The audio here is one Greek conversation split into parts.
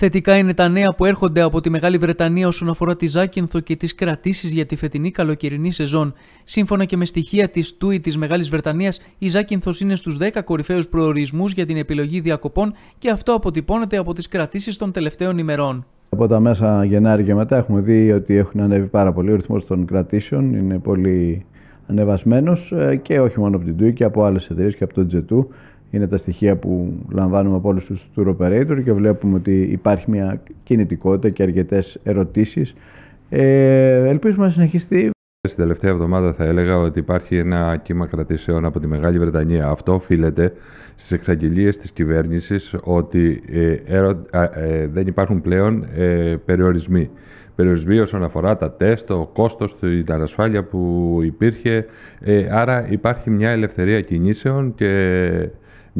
Θετικά είναι τα νέα που έρχονται από τη Μεγάλη Βρετανία όσον αφορά τη Ζάκυνθο και τις κρατήσεις για τη φετινή καλοκαιρινή σεζόν. Σύμφωνα και με στοιχεία της ΤΟΥΙ της Μεγάλης Βρετανίας, η Ζάκυνθος είναι στους 10 κορυφαίους προορισμούς για την επιλογή διακοπών και αυτό αποτυπώνεται από τις κρατήσεις των τελευταίων ημερών. Από τα μέσα Γενάρη και μετά έχουμε δει ότι έχουν ανέβει πάρα πολύ. Ο ρυθμός των κρατήσεων είναι πολύ ανεβασμένος ε, και όχι μόνο από την ΤΟΥΙ και από άλλες εταιρείες και από το Τζετού είναι τα στοιχεία που λαμβάνουμε από όλους τους tour operator και βλέπουμε ότι υπάρχει μια κινητικότητα και αρκετές ερωτήσεις. Ε, ελπίζουμε να συνεχιστεί. Στην τελευταία εβδομάδα θα έλεγα ότι υπάρχει ένα κύμα κρατήσεων από τη Μεγάλη Βρετανία. Αυτό οφείλεται στις εξαγγελίες της κυβέρνησης ότι ε, ε δεν υπάρχουν πλέον ε, περιορισμοί. Περιορισμοί όσον αφορά τα τεστ, το κόστος, την ανασφάλεια που υπήρχε. Ε, άρα υπάρχει μια ελευθερία κινήσεων και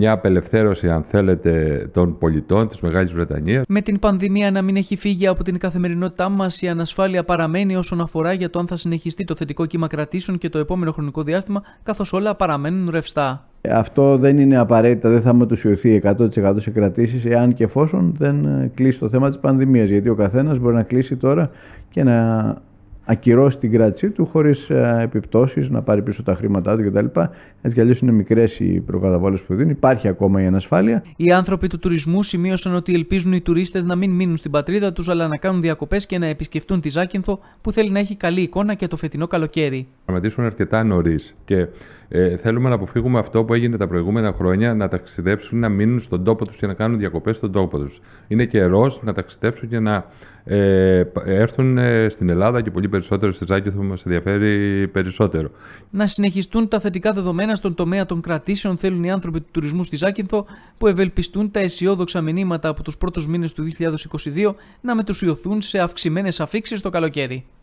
μια απελευθέρωση, αν θέλετε, των πολιτών της μεγάλης Βρετανίας. Με την πανδημία να μην έχει φύγει από την καθημερινότητά μας, η ανασφάλεια παραμένει όσον αφορά για το αν θα συνεχιστεί το θετικό κύμα κρατήσεων και το επόμενο χρονικό διάστημα, καθώς όλα παραμένουν ρευστά. Αυτό δεν είναι απαραίτητα, δεν θα μετουσιωθεί 100% σε κρατήσεις εάν και εφόσον δεν κλείσει το θέμα της πανδημίας, γιατί ο καθένας μπορεί να κλείσει τώρα και να ακυρώσει την κράτησή του χωρίς ε, επιπτώσεις, να πάρει πίσω τα χρήματά του κτλ. Έτσι κι αλλιώς είναι μικρές οι προκαταβολέ που δίνουν. Υπάρχει ακόμα η ανασφάλεια. Οι άνθρωποι του τουρισμού σημείωσαν ότι ελπίζουν οι τουρίστες να μην μείνουν στην πατρίδα τους, αλλά να κάνουν διακοπές και να επισκεφτούν τη Ζάκυνθο που θέλει να έχει καλή εικόνα και το φετινό καλοκαίρι. Σταματήσουν αρκετά νωρίς και ε, θέλουμε να αποφύγουμε αυτό που έγινε τα προηγούμενα χρόνια, να ταξιδέψουν, να μείνουν στον τόπο τους και να κάνουν διακοπές στον τόπο τους. Είναι καιρός να ταξιδέψουν και να ε, έρθουν στην Ελλάδα και πολύ περισσότερο στη Ζάκη θα μας περισσότερο. Να συνεχιστούν τα θετικά δεδομένα στον τομέα των κρατήσεων θέλουν οι άνθρωποι του τουρισμού στη Ζάκυνθο, που ευελπιστούν τα αισιόδοξα μηνύματα από τους πρώτους μήνες του 2022 να μετουσιωθούν σε αυξημένες αφήξεις το καλοκαίρι.